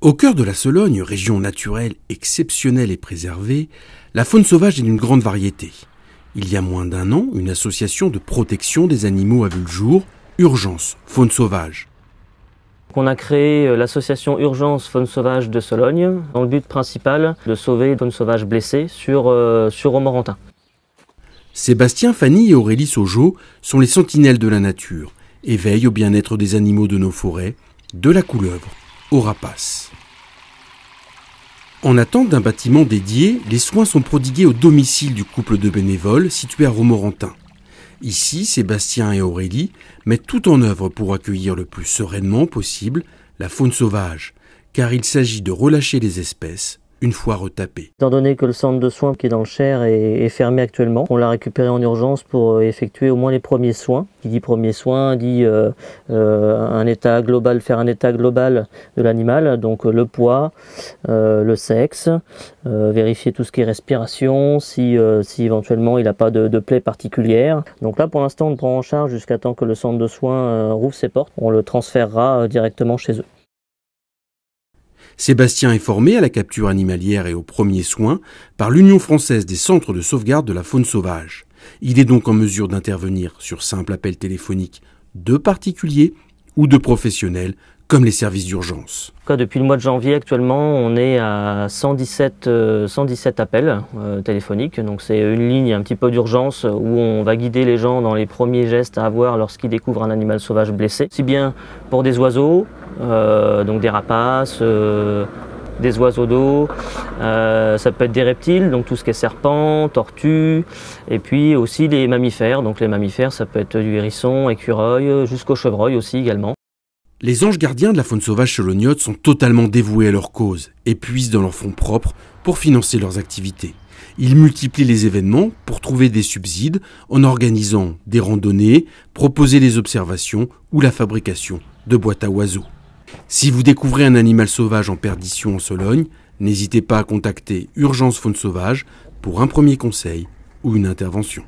Au cœur de la Sologne, région naturelle exceptionnelle et préservée, la faune sauvage est d'une grande variété. Il y a moins d'un an, une association de protection des animaux a vu le jour, Urgence Faune Sauvage. On a créé euh, l'association Urgence Faune Sauvage de Sologne dans le but principal de sauver faune sauvage blessée sur, euh, sur Romorantin. Sébastien, Fanny et Aurélie Sojo sont les sentinelles de la nature et veillent au bien-être des animaux de nos forêts, de la couleuvre au En attente d'un bâtiment dédié, les soins sont prodigués au domicile du couple de bénévoles situé à Romorantin. Ici, Sébastien et Aurélie mettent tout en œuvre pour accueillir le plus sereinement possible la faune sauvage, car il s'agit de relâcher les espèces une fois retapé. Étant donné que le centre de soins qui est dans le Cher est, fermé actuellement, on l'a récupéré en urgence pour euh, effectuer au moins les premiers soins. Qui dit premiers soins dit euh, euh, un état global, faire un état global de l'animal, donc le poids, le sexe, vérifier tout ce qui est respiration, si, si éventuellement il n'a pas de, de, plaie particulière. Donc là pour l'instant on le prend en charge jusqu'à temps que le centre de soins rouvre ses portes. On le transférera directement chez eux. Sébastien est formé à la capture animalière et aux premiers soins par l'Union française des centres de sauvegarde de la faune sauvage. Il est donc en mesure d'intervenir sur simple appel téléphonique de particuliers ou de professionnels comme les services d'urgence. Depuis le mois de janvier actuellement, on est à 117, euh, appels euh, téléphoniques. Donc c'est une ligne un petit peu d'urgence où on va guider les gens dans les premiers gestes à avoir lorsqu'ils découvrent un animal sauvage blessé, si bien pour des oiseaux, euh, donc des rapaces, euh, des oiseaux d'eau, euh, ça peut être des reptiles, donc tout ce qui est serpent, tortues, et puis aussi des mammifères, donc les mammifères ça peut être du hérisson, écureuil, jusqu'au chevreuil aussi également. Les anges gardiens de la faune sauvage chelognote sont totalement dévoués à leur cause et puisent dans leurs fonds propres pour financer leurs activités. Ils multiplient les événements pour trouver des subsides en organisant des randonnées, proposer les observations ou la fabrication de boîtes à oiseaux. Si vous découvrez un animal sauvage en perdition en Sologne, n'hésitez pas à contacter Urgence Faune Sauvage pour un premier conseil ou une intervention.